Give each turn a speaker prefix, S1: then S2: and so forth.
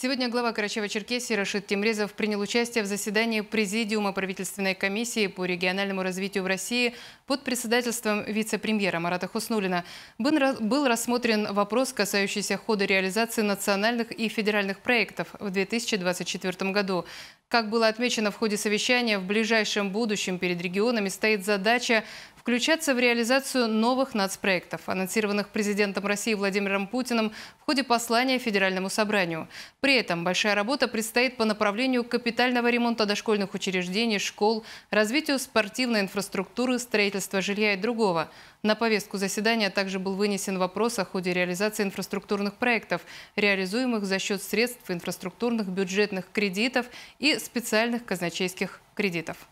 S1: Сегодня глава Карачаева-Черкесии Рашид Тимрезов принял участие в заседании Президиума правительственной комиссии по региональному развитию в России под председательством вице-премьера Марата Хуснулина. Был рассмотрен вопрос, касающийся хода реализации национальных и федеральных проектов в 2024 году. Как было отмечено в ходе совещания, в ближайшем будущем перед регионами стоит задача включаться в реализацию новых нацпроектов, анонсированных президентом России Владимиром Путиным в ходе послания Федеральному собранию. При этом большая работа предстоит по направлению капитального ремонта дошкольных учреждений, школ, развитию спортивной инфраструктуры, строительства жилья и другого. На повестку заседания также был вынесен вопрос о ходе реализации инфраструктурных проектов, реализуемых за счет средств инфраструктурных бюджетных кредитов и специальных казначейских кредитов.